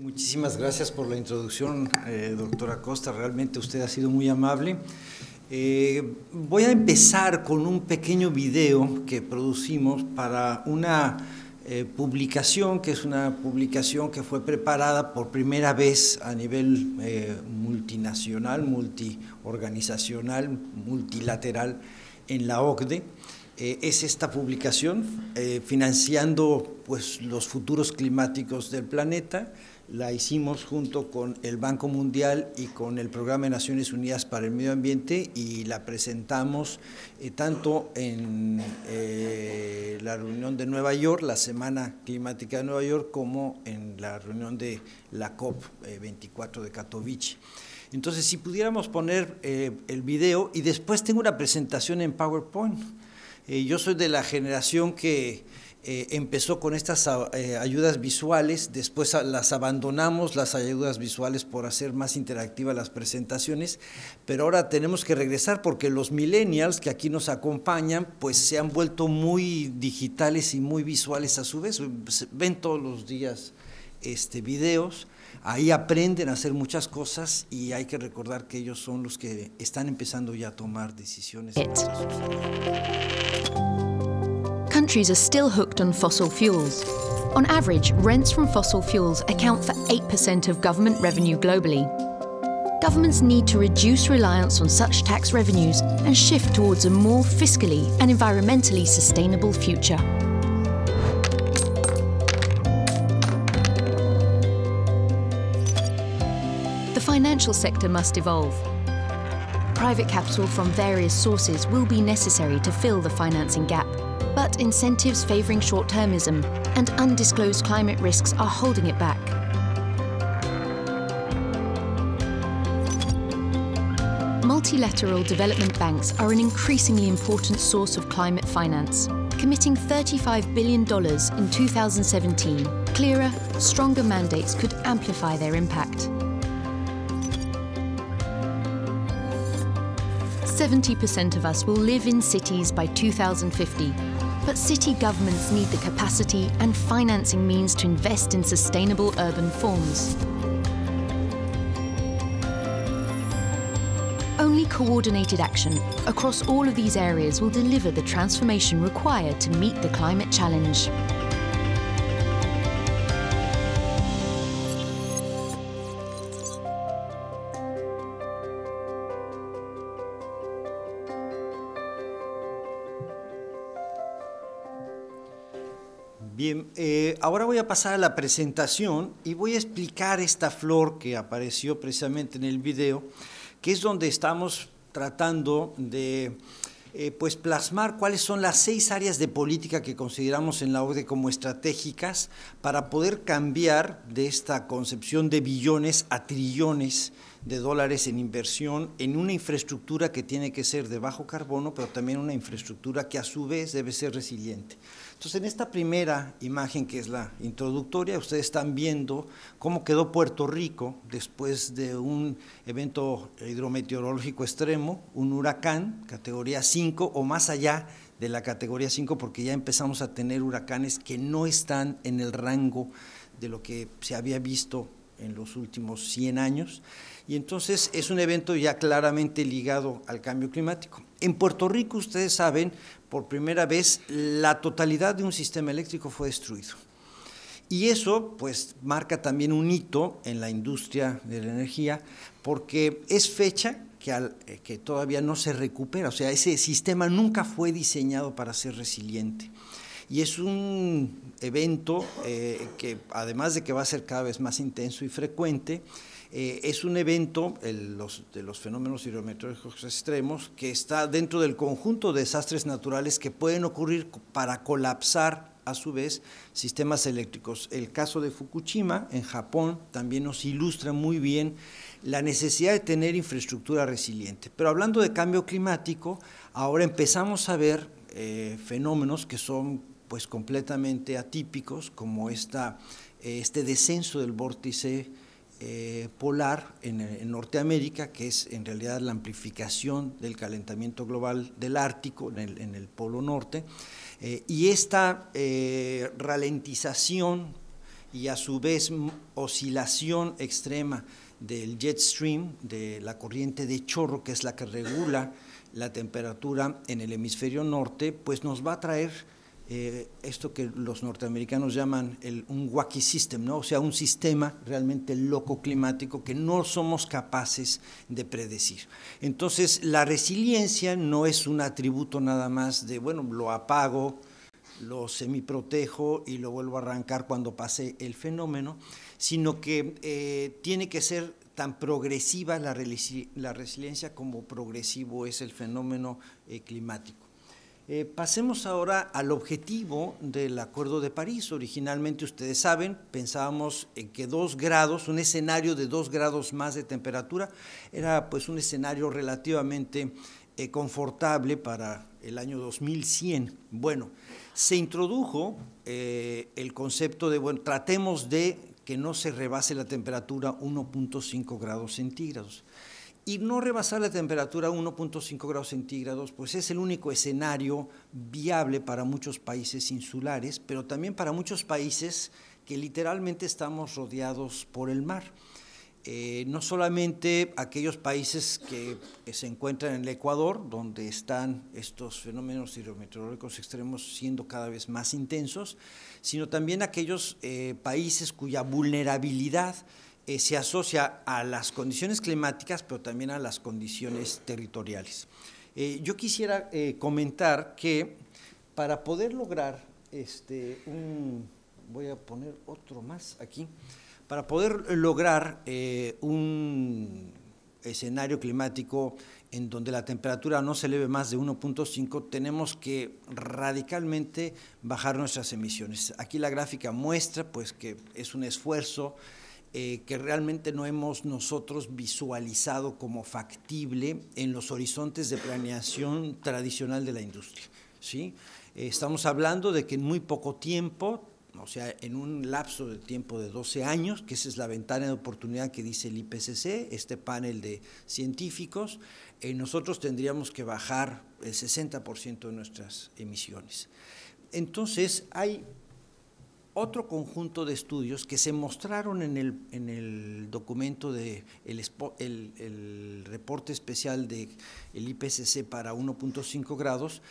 Muchísimas gracias por la introducción, eh, doctora Costa. Realmente usted ha sido muy amable. Eh, voy a empezar con un pequeño video que producimos para una eh, publicación, que es una publicación que fue preparada por primera vez a nivel multinacional, multiorganizacional, multilateral en la OCDE. es esta publicación, financiando pues, los futuros climáticos del planeta la hicimos junto con el Banco Mundial y con el Programa de Naciones Unidas para el Medio Ambiente y la presentamos eh, tanto en eh, la reunión de Nueva York, la Semana Climática de Nueva York, como en la reunión de la COP24 eh, de Katowice. Entonces, si pudiéramos poner el video y después tengo una presentación en PowerPoint. yo soy de la generación que eh, empezó con estas ah, eh, ayudas visuales, después las abandonamos, las ayudas visuales por hacer más interactivas las presentaciones, pero ahora tenemos que regresar porque los millennials que aquí nos acompañan, pues se han vuelto muy digitales y muy visuales a su vez, ven todos los días este, videos, ahí aprenden a hacer muchas cosas y hay que recordar que ellos son los que están empezando ya a tomar decisiones. countries are still hooked on fossil fuels. On average, rents from fossil fuels account for 8% of government revenue globally. Governments need to reduce reliance on such tax revenues and shift towards a more fiscally and environmentally sustainable future. The financial sector must evolve. Private capital from various sources will be necessary to fill the financing gap but incentives favouring short-termism and undisclosed climate risks are holding it back. Multilateral development banks are an increasingly important source of climate finance, committing $35 billion in 2017. Clearer, stronger mandates could amplify their impact. 70% of us will live in cities by 2050, but city governments need the capacity and financing means to invest in sustainable urban forms. Only coordinated action across all of these areas will deliver the transformation required to meet the climate challenge. Bien, eh, ahora voy a pasar a la presentación y voy a explicar esta flor que apareció precisamente en el video, que es donde estamos tratando de eh, pues plasmar cuáles son las seis áreas de política que consideramos en la ODE como estratégicas para poder cambiar de esta concepción de billones a trillones de dólares en inversión en una infraestructura que tiene que ser de bajo carbono, pero también una infraestructura que a su vez debe ser resiliente. Entonces, en esta primera imagen, que es la introductoria, ustedes están viendo cómo quedó Puerto Rico después de un evento hidrometeorológico extremo, un huracán, categoría 5 o más allá de la categoría 5, porque ya empezamos a tener huracanes que no están en el rango de lo que se había visto en los últimos 100 años. Y entonces es un evento ya claramente ligado al cambio climático. En Puerto Rico, ustedes saben, por primera vez la totalidad de un sistema eléctrico fue destruido. Y eso pues marca también un hito en la industria de la energía porque es fecha que, eh, todavía no se recupera, o sea, ese sistema nunca fue diseñado para ser resiliente. Y es un evento eh, que además de que va a ser cada vez más intenso y frecuente, eh, es un evento de los fenómenos hidrometeorológicos extremos que está dentro del conjunto de desastres naturales que pueden ocurrir para colapsar a su vez sistemas eléctricos. El caso de Fukushima en Japón también nos ilustra muy bien la necesidad de tener infraestructura resiliente. Pero hablando de cambio climático, ahora empezamos a ver eh, fenómenos que son pues completamente atípicos, como eh, este descenso del vórtice eh, polar en, Norteamérica, que es en realidad la amplificación del calentamiento global del Ártico, en el, Polo Norte, eh, y esta eh, ralentización y a su vez oscilación extrema del jet stream, de la corriente de chorro, que es la que regula la temperatura en el hemisferio norte, pues nos va a traer eh, esto que los norteamericanos llaman un wacky system, ¿no? o sea, un sistema realmente loco climático que no somos capaces de predecir. Entonces, la resiliencia no es un atributo nada más de, bueno, lo apago, lo semiprotejo y lo vuelvo a arrancar cuando pase el fenómeno, sino que eh, tiene que ser tan progresiva la, resiliencia como progresivo es el fenómeno eh, climático. Eh, pasemos ahora al objetivo del Acuerdo de París. Originalmente, ustedes saben, pensábamos en que dos grados, un escenario de dos grados más de temperatura, era pues un escenario relativamente eh, confortable para el año 2100. Bueno, se introdujo eh, el concepto de, bueno, tratemos de que no se rebase la temperatura 1.5 grados centígrados y no rebasar la temperatura a 1.5 grados centígrados, pues es el único escenario viable para muchos países insulares, pero también para muchos países que literalmente estamos rodeados por el mar. Eh, no solamente aquellos países que se encuentran en el Ecuador, donde están estos fenómenos hidrometeorológicos extremos siendo cada vez más intensos, sino también aquellos eh, países cuya vulnerabilidad eh, se asocia a las condiciones climáticas, pero también a las condiciones territoriales. Eh, yo quisiera eh, comentar que para poder lograr este, un, voy a poner otro más aquí, para poder lograr un escenario climático en donde la temperatura no se eleve más de 1.5, tenemos que radicalmente bajar nuestras emisiones. Aquí la gráfica muestra pues, que es un esfuerzo eh, que realmente no hemos nosotros visualizado como factible en los horizontes de planeación tradicional de la industria. ¿sí? Eh, estamos hablando de que en muy poco tiempo, o sea, en un lapso de tiempo de 12 años, que esa es la ventana de oportunidad que dice el IPCC, este panel de científicos, eh, nosotros tendríamos que bajar el 60% de nuestras emisiones. Entonces, hay otro conjunto de estudios que se mostraron en el, documento de el, reporte especial del IPCC para 1.5 grados,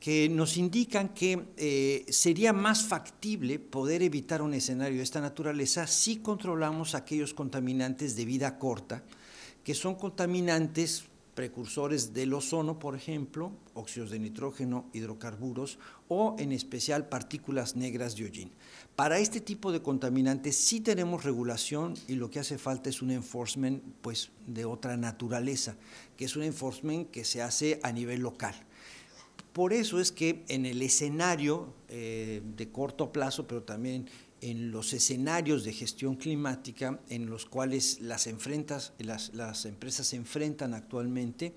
que nos indican que eh, sería más factible poder evitar un escenario de esta naturaleza si controlamos aquellos contaminantes de vida corta, que son contaminantes precursores del ozono, por ejemplo, óxidos de nitrógeno, hidrocarburos o en especial partículas negras de hollín. Para este tipo de contaminantes sí tenemos regulación y lo que hace falta es un enforcement pues de otra naturaleza, que es un enforcement que se hace a nivel local. Por eso es que en el escenario eh, de corto plazo, pero también en los escenarios de gestión climática en los cuales las, enfrentas, empresas se enfrentan actualmente,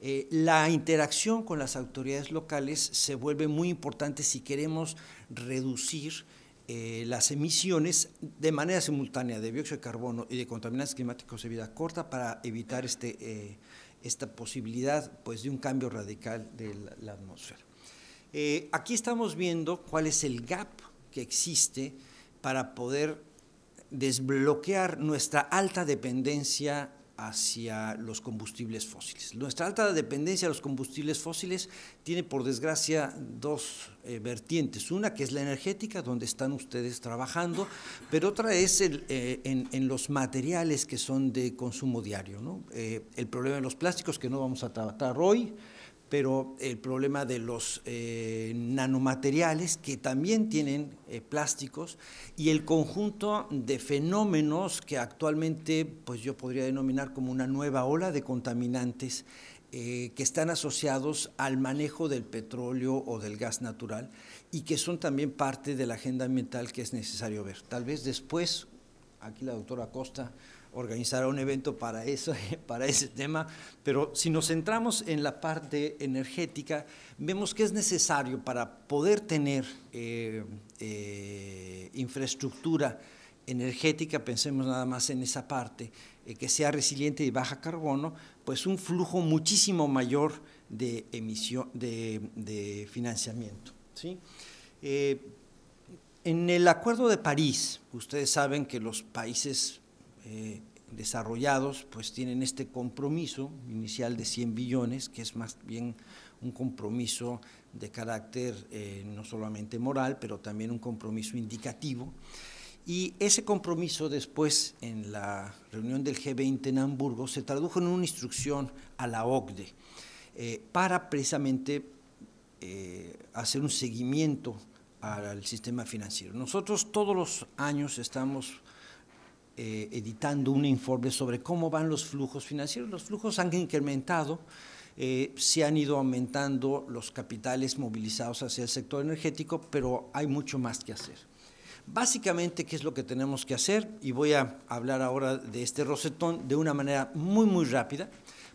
eh, la interacción con las autoridades locales se vuelve muy importante si queremos reducir eh, las emisiones de manera simultánea de dióxido de carbono y de contaminantes climáticos de vida corta para evitar este, eh, esta posibilidad pues, de un cambio radical de la atmósfera. aquí estamos viendo cuál es el gap que existe para poder desbloquear nuestra alta dependencia hacia los combustibles fósiles. Nuestra alta dependencia a los combustibles fósiles tiene, por desgracia, dos eh, vertientes. Una que es la energética, donde están ustedes trabajando, pero otra es eh, en, los materiales que son de consumo diario. Eh, el problema de los plásticos, que no vamos a tratar hoy, pero el problema de los eh, nanomateriales que también tienen eh, plásticos y el conjunto de fenómenos que actualmente pues yo podría denominar como una nueva ola de contaminantes eh, que están asociados al manejo del petróleo o del gas natural y que son también parte de la agenda ambiental que es necesario ver. Tal vez después aquí la doctora Costa organizará un evento para, eso, para ese tema, pero si nos centramos en la parte energética, vemos que es necesario para poder tener eh, eh, infraestructura energética, pensemos nada más en esa parte, eh, que sea resiliente y baja carbono, pues un flujo muchísimo mayor de, emisión, de, de financiamiento. ¿sí? En el Acuerdo de París, ustedes saben que los países eh, desarrollados pues tienen este compromiso inicial de 100 billones, que es más bien un compromiso de carácter eh, no solamente moral, pero también un compromiso indicativo. Y ese compromiso después en la reunión del G20 en Hamburgo se tradujo en una instrucción a la OCDE eh, para precisamente hacer un seguimiento al sistema financiero. Nosotros todos los años estamos eh, editando un informe sobre cómo van los flujos financieros. Los flujos han incrementado, eh, se han ido aumentando los capitales movilizados hacia el sector energético, pero hay mucho más que hacer. Básicamente, ¿qué es lo que tenemos que hacer? Y voy a hablar ahora de este rosetón de una manera muy, muy rápida.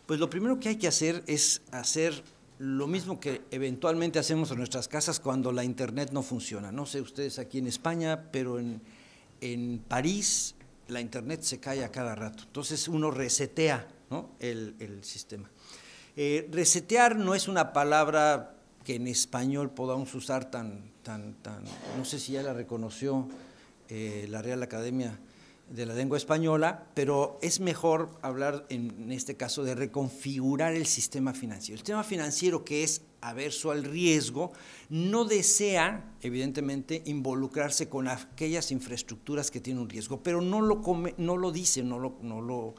Pues lo primero que hay que hacer es hacer lo mismo que eventualmente hacemos en nuestras casas cuando la internet no funciona. No sé ustedes aquí en España, pero en, París la internet se cae a cada rato. Entonces uno resetea el, sistema. Eh, resetear no es una palabra que en español podamos usar tan, tan, tan, no sé si ya la reconoció eh, la Real Academia de la lengua española, pero es mejor hablar en este caso de reconfigurar el sistema financiero. El sistema financiero que es averso al riesgo no desea, evidentemente, involucrarse con aquellas infraestructuras que tienen un riesgo, pero no lo, no lo dice, no, lo, no, lo,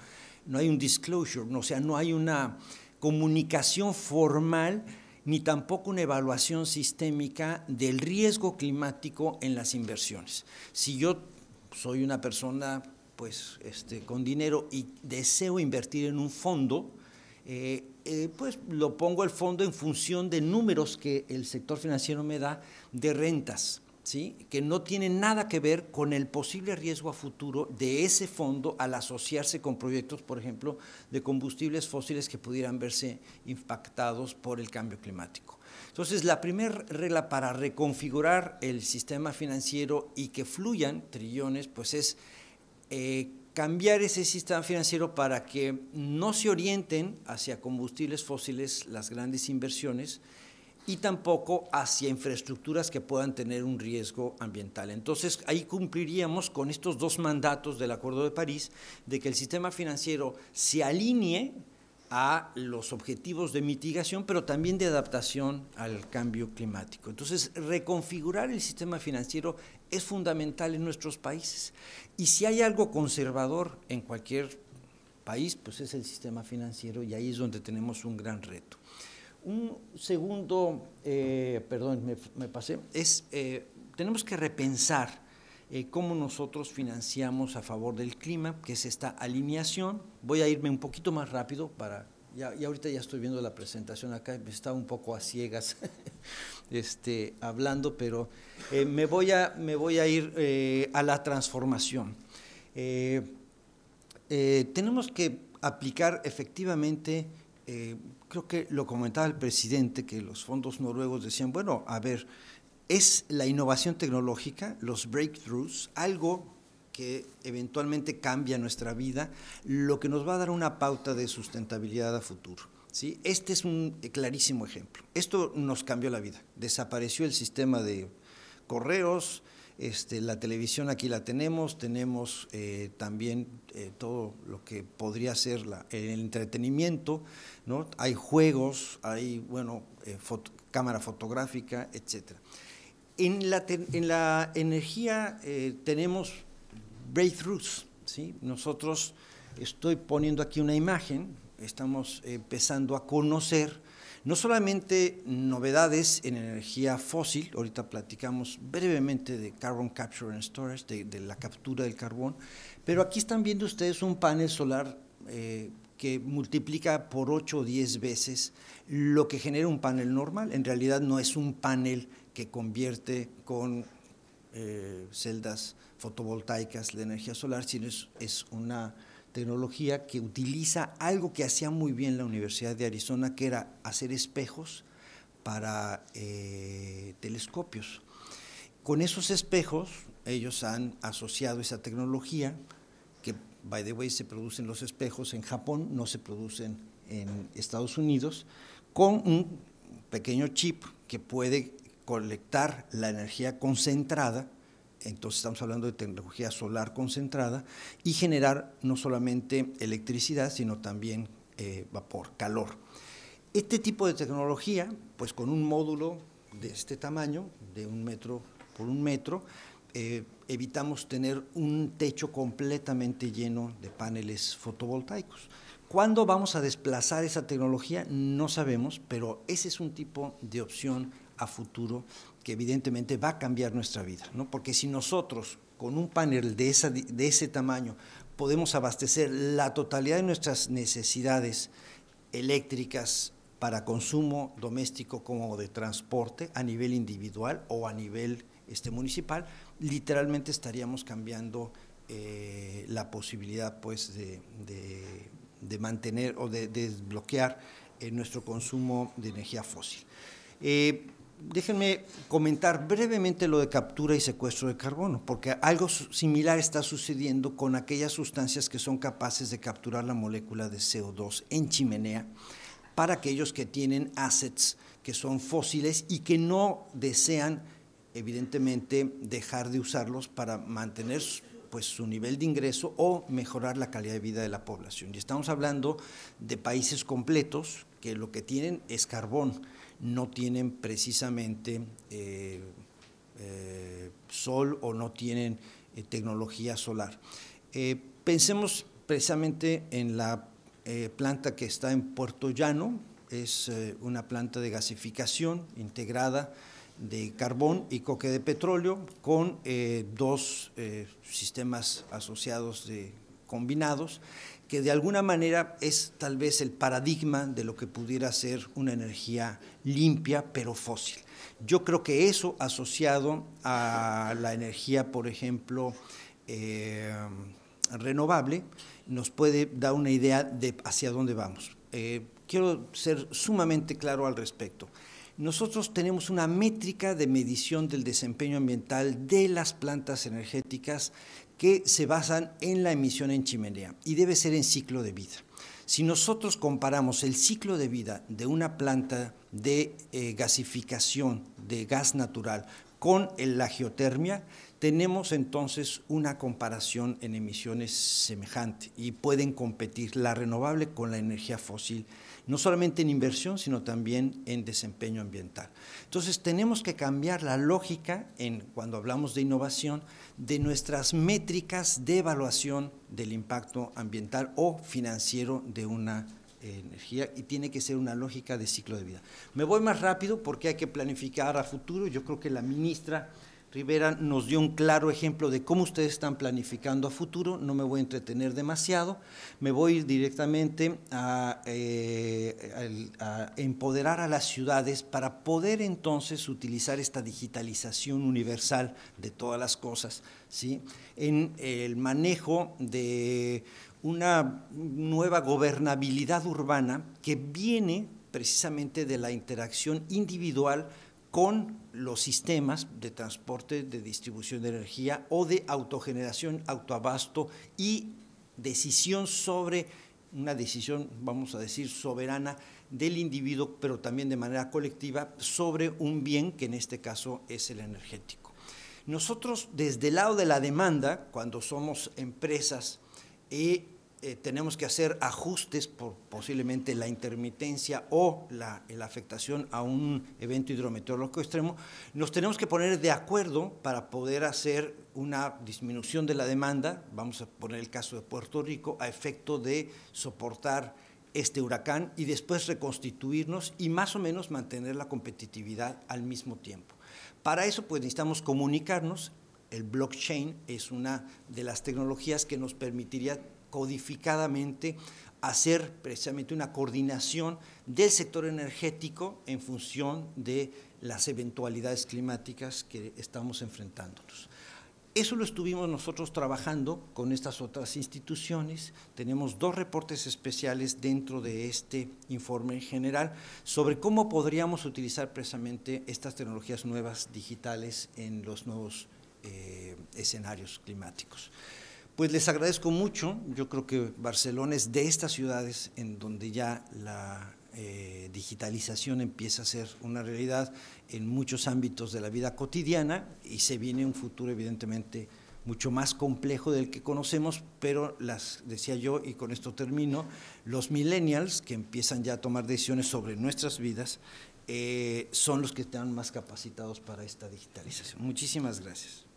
no hay un disclosure, o sea, no hay una comunicación formal ni tampoco una evaluación sistémica del riesgo climático en las inversiones. Si yo soy una persona pues, este, con dinero y deseo invertir en un fondo, eh, eh, pues lo pongo el fondo en función de números que el sector financiero me da de rentas que no tiene nada que ver con el posible riesgo a futuro de ese fondo al asociarse con proyectos, por ejemplo, de combustibles fósiles que pudieran verse impactados por el cambio climático. Entonces, la primera regla para reconfigurar el sistema financiero y que fluyan trillones, pues es eh, cambiar ese sistema financiero para que no se orienten hacia combustibles fósiles las grandes inversiones, y tampoco hacia infraestructuras que puedan tener un riesgo ambiental. Entonces, ahí cumpliríamos con estos dos mandatos del Acuerdo de París, de que el sistema financiero se alinee a los objetivos de mitigación, pero también de adaptación al cambio climático. Entonces, reconfigurar el sistema financiero es fundamental en nuestros países. Y si hay algo conservador en cualquier país, pues es el sistema financiero y ahí es donde tenemos un gran reto. Un segundo, eh, perdón, me, pasé, es eh, tenemos que repensar eh, cómo nosotros financiamos a favor del clima, que es esta alineación. Voy a irme un poquito más rápido para... Ya, y ahorita ya estoy viendo la presentación acá, me estaba un poco a ciegas este, hablando, pero me, voy a, me voy a ir a la transformación. tenemos que aplicar efectivamente eh, creo que lo comentaba el presidente, que los fondos noruegos decían, bueno, a ver, es la innovación tecnológica, los breakthroughs, algo que eventualmente cambia nuestra vida, lo que nos va a dar una pauta de sustentabilidad a futuro. ¿sí? Este es un clarísimo ejemplo. Esto nos cambió la vida. Desapareció el sistema de correos, este, la televisión aquí la tenemos, tenemos eh, también eh, todo lo que podría ser la, el entretenimiento, hay juegos, hay bueno, eh, cámara fotográfica, etc. En la, energía tenemos breakthroughs. ¿sí? Nosotros estoy poniendo aquí una imagen, estamos empezando a conocer no solamente novedades en energía fósil, ahorita platicamos brevemente de Carbon Capture and Storage, de, la captura del carbón, pero aquí están viendo ustedes un panel solar eh, que multiplica por 8 o 10 veces lo que genera un panel normal. En realidad no es un panel que convierte con eh, celdas fotovoltaicas la energía solar, sino es una tecnología que utiliza algo que hacía muy bien la Universidad de Arizona, que era hacer espejos para eh, telescopios. Con esos espejos, ellos han asociado esa tecnología, que, by the way, se producen los espejos en Japón, no se producen en Estados Unidos, con un pequeño chip que puede colectar la energía concentrada entonces estamos hablando de tecnología solar concentrada, y generar no solamente electricidad, sino también eh, vapor, calor. Este tipo de tecnología, pues con un módulo de este tamaño, de un metro por un metro, eh, evitamos tener un techo completamente lleno de paneles fotovoltaicos. ¿Cuándo vamos a desplazar esa tecnología? No sabemos, pero ese es un tipo de opción a futuro evidentemente va a cambiar nuestra vida, ¿no? Porque si nosotros con un panel de, esa, de ese tamaño podemos abastecer la totalidad de nuestras necesidades eléctricas para consumo doméstico como de transporte a nivel individual o a nivel este, municipal, literalmente estaríamos cambiando eh, la posibilidad pues, de, de, mantener o de, desbloquear eh, nuestro consumo de energía fósil. Eh, déjenme comentar brevemente lo de captura y secuestro de carbono, porque algo similar está sucediendo con aquellas sustancias que son capaces de capturar la molécula de CO2 en chimenea para aquellos que tienen assets que son fósiles y que no desean, evidentemente, dejar de usarlos para mantener pues, su nivel de ingreso o mejorar la calidad de vida de la población. Y estamos hablando de países completos que lo que tienen es carbón no tienen precisamente eh, eh, sol o no tienen eh, tecnología solar. pensemos precisamente en la planta que está en Puerto Llano, es una planta de gasificación integrada de carbón y coque de petróleo con dos sistemas asociados de combinados que de alguna manera es tal vez el paradigma de lo que pudiera ser una energía limpia pero fósil. Yo creo que eso asociado a la energía, por ejemplo, eh, renovable, nos puede dar una idea de hacia dónde vamos. Eh, quiero ser sumamente claro al respecto. Nosotros tenemos una métrica de medición del desempeño ambiental de las plantas energéticas que se basan en la emisión en chimenea y debe ser en ciclo de vida. Si nosotros comparamos el ciclo de vida de una planta de eh, gasificación de gas natural con la geotermia, tenemos entonces una comparación en emisiones semejante y pueden competir la renovable con la energía fósil no solamente en inversión, sino también en desempeño ambiental. Entonces tenemos que cambiar la lógica en cuando hablamos de innovación de nuestras métricas de evaluación del impacto ambiental o financiero de una eh, energía y tiene que ser una lógica de ciclo de vida. Me voy más rápido porque hay que planificar a futuro. Yo creo que la ministra Rivera nos dio un claro ejemplo de cómo ustedes están planificando a futuro, no me voy a entretener demasiado, me voy a ir eh, directamente a, empoderar a las ciudades para poder entonces utilizar esta digitalización universal de todas las cosas, ¿sí? en el manejo de una nueva gobernabilidad urbana que viene precisamente de la interacción individual con los sistemas de transporte, de distribución de energía o de autogeneración, autoabasto y decisión sobre una decisión, vamos a decir, soberana del individuo, pero también de manera colectiva, sobre un bien que en este caso es el energético. Nosotros, desde el lado de la demanda, cuando somos empresas, eh, eh, tenemos que hacer ajustes por posiblemente la intermitencia o la, afectación a un evento hidrometeorológico extremo, nos tenemos que poner de acuerdo para poder hacer una disminución de la demanda, vamos a poner el caso de Puerto Rico, a efecto de soportar este huracán y después reconstituirnos y más o menos mantener la competitividad al mismo tiempo. Para eso pues necesitamos comunicarnos, el blockchain es una de las tecnologías que nos permitiría codificadamente hacer precisamente una coordinación del sector energético en función de las eventualidades climáticas que estamos enfrentándonos. Eso lo estuvimos nosotros trabajando con estas otras instituciones. Tenemos dos reportes especiales dentro de este informe general sobre cómo podríamos utilizar precisamente estas tecnologías nuevas digitales en los nuevos eh, escenarios climáticos. Pues les agradezco mucho. Yo creo que Barcelona es de estas ciudades en donde ya la eh, digitalización empieza a ser una realidad en muchos ámbitos de la vida cotidiana y se viene un futuro evidentemente mucho más complejo del que conocemos, pero las decía yo y con esto termino, los millennials que empiezan ya a tomar decisiones sobre nuestras vidas eh, son los que están más capacitados para esta digitalización. Muchísimas gracias.